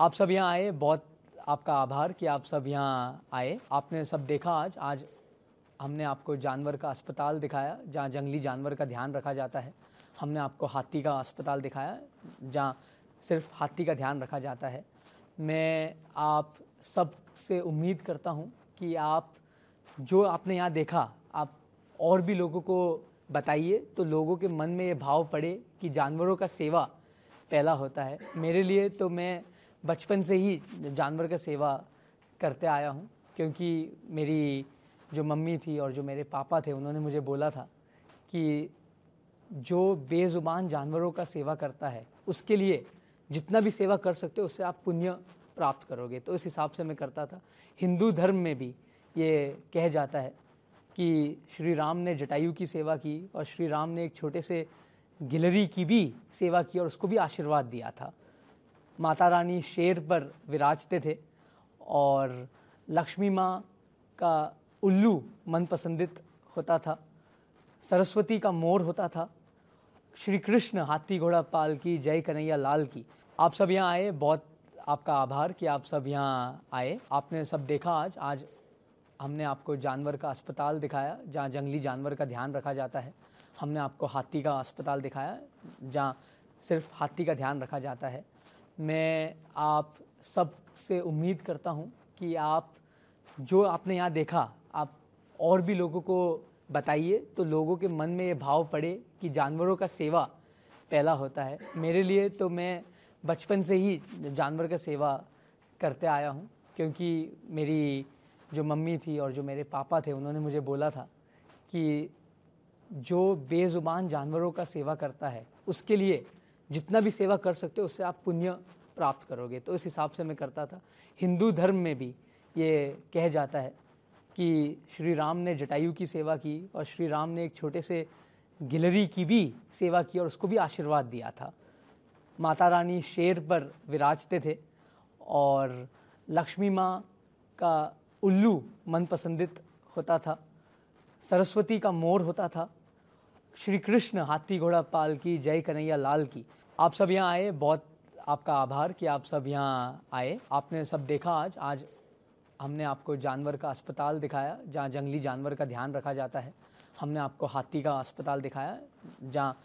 आप सब यहाँ आए बहुत आपका आभार कि आप सब यहाँ आए आपने सब देखा आज आज हमने आपको जानवर का अस्पताल दिखाया जहाँ जंगली जानवर का ध्यान रखा जाता है हमने आपको हाथी का अस्पताल दिखाया जहाँ सिर्फ हाथी का ध्यान रखा जाता है मैं आप सब से उम्मीद करता हूँ कि आप जो आपने यहाँ देखा आप और भी लोगों को बताइए तो लोगों के मन में ये भाव पड़े कि जानवरों का सेवा पहला होता है मेरे लिए तो मैं बचपन से ही जानवर का सेवा करते आया हूँ क्योंकि मेरी जो मम्मी थी और जो मेरे पापा थे उन्होंने मुझे बोला था कि जो बेज़ुबान जानवरों का सेवा करता है उसके लिए जितना भी सेवा कर सकते हो उससे आप पुण्य प्राप्त करोगे तो इस हिसाब से मैं करता था हिंदू धर्म में भी ये कह जाता है कि श्री राम ने जटायु की सेवा की और श्री राम ने एक छोटे से गिलरी की भी सेवा की और उसको भी आशीर्वाद दिया था माता रानी शेर पर विराजते थे और लक्ष्मी माँ का उल्लू मनपसंदित होता था सरस्वती का मोर होता था श्री कृष्ण हाथी घोड़ा पाल की जय कन्हैया लाल की आप सब यहाँ आए बहुत आपका आभार कि आप सब यहाँ आए आपने सब देखा आज आज हमने आपको जानवर का अस्पताल दिखाया जहाँ जंगली जानवर का ध्यान रखा जाता है हमने आपको हाथी का अस्पताल दिखाया जहाँ सिर्फ हाथी का ध्यान रखा जाता है मैं आप सब से उम्मीद करता हूँ कि आप जो आपने यहाँ देखा आप और भी लोगों को बताइए तो लोगों के मन में ये भाव पड़े कि जानवरों का सेवा पहला होता है मेरे लिए तो मैं बचपन से ही जानवर का सेवा करते आया हूँ क्योंकि मेरी जो मम्मी थी और जो मेरे पापा थे उन्होंने मुझे बोला था कि जो बेज़ुबान जानवरों का सेवा करता है उसके लिए जितना भी सेवा कर सकते हो उससे आप पुण्य प्राप्त करोगे तो इस हिसाब से मैं करता था हिंदू धर्म में भी ये कह जाता है कि श्री राम ने जटायु की सेवा की और श्री राम ने एक छोटे से गिलरी की भी सेवा की और उसको भी आशीर्वाद दिया था माता रानी शेर पर विराजते थे और लक्ष्मी माँ का उल्लू मनपसंदित होता था सरस्वती का मोर होता था श्री कृष्ण हाथी घोड़ा पाल की जय कन्हैया लाल की आप सब यहाँ आए बहुत आपका आभार कि आप सब यहाँ आए आपने सब देखा आज आज हमने आपको जानवर का अस्पताल दिखाया जहाँ जंगली जानवर का ध्यान रखा जाता है हमने आपको हाथी का अस्पताल दिखाया जहाँ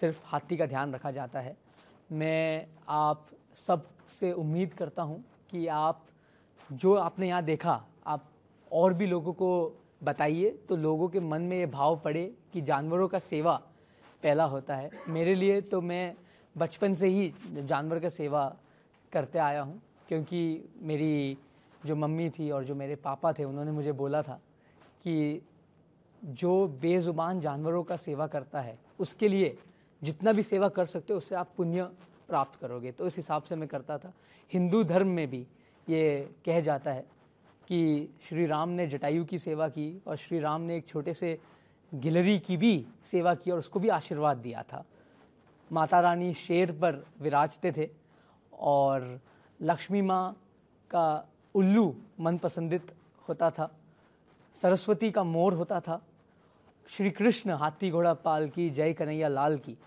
सिर्फ हाथी का ध्यान रखा जाता है मैं आप सब से उम्मीद करता हूँ कि आप जो आपने यहाँ देखा आप और भी लोगों को बताइए तो लोगों के मन में ये भाव पड़े कि जानवरों का सेवा पहला होता है मेरे लिए तो मैं बचपन से ही जानवर का सेवा करते आया हूँ क्योंकि मेरी जो मम्मी थी और जो मेरे पापा थे उन्होंने मुझे बोला था कि जो बेज़ुबान जानवरों का सेवा करता है उसके लिए जितना भी सेवा कर सकते हो उससे आप पुण्य प्राप्त करोगे तो इस हिसाब से मैं करता था हिंदू धर्म में भी ये कह जाता है कि श्री राम ने जटायु की सेवा की और श्री राम ने एक छोटे से गिलरी की भी सेवा की और उसको भी आशीर्वाद दिया था माता रानी शेर पर विराजते थे और लक्ष्मी माँ का उल्लू मनपसंदित होता था सरस्वती का मोर होता था श्री कृष्ण हाथी घोड़ा पाल की जय कन्हैया लाल की